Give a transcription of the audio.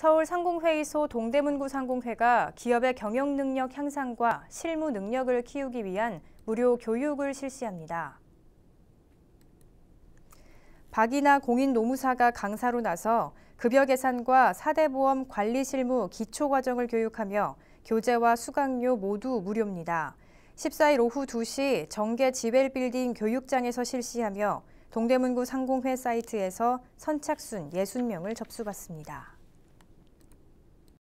서울 상공회의소 동대문구 상공회가 기업의 경영 능력 향상과 실무 능력을 키우기 위한 무료 교육을 실시합니다. 박이나 공인 노무사가 강사로 나서 급여 계산과 사대보험 관리 실무 기초 과정을 교육하며 교재와 수강료 모두 무료입니다. 14일 오후 2시 정계 지웰 빌딩 교육장에서 실시하며 동대문구 상공회 사이트에서 선착순 60명을 접수받습니다.